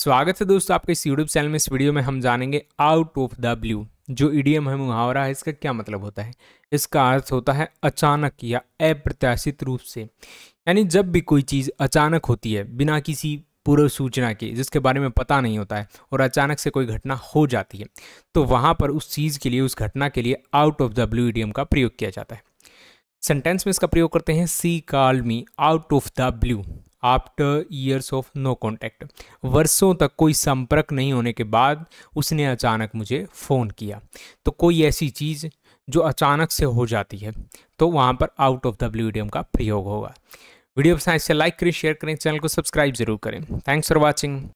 स्वागत है दोस्तों आपके इस यूट्यूब चैनल में इस वीडियो में हम जानेंगे आउट ऑफ द ब्लू जो ईडीएम है मुहावरा है इसका क्या मतलब होता है इसका अर्थ होता है अचानक या अप्रत्याशित रूप से यानी जब भी कोई चीज़ अचानक होती है बिना किसी पूर्व सूचना के जिसके बारे में पता नहीं होता है और अचानक से कोई घटना हो जाती है तो वहाँ पर उस चीज़ के लिए उस घटना के लिए out of the blue idiom का प्रयोग किया जाता है सेंटेंस में इसका प्रयोग करते हैं see call me out of the blue after years of no contact वर्षों तक कोई संपर्क नहीं होने के बाद उसने अचानक मुझे फ़ोन किया तो कोई ऐसी चीज़ जो अचानक से हो जाती है तो वहाँ पर आउट ऑफ डब्ल्यू ब्लू का प्रयोग होगा वीडियो पसंद से लाइक करें शेयर करें चैनल को सब्सक्राइब जरूर करें थैंक्स फॉर वॉचिंग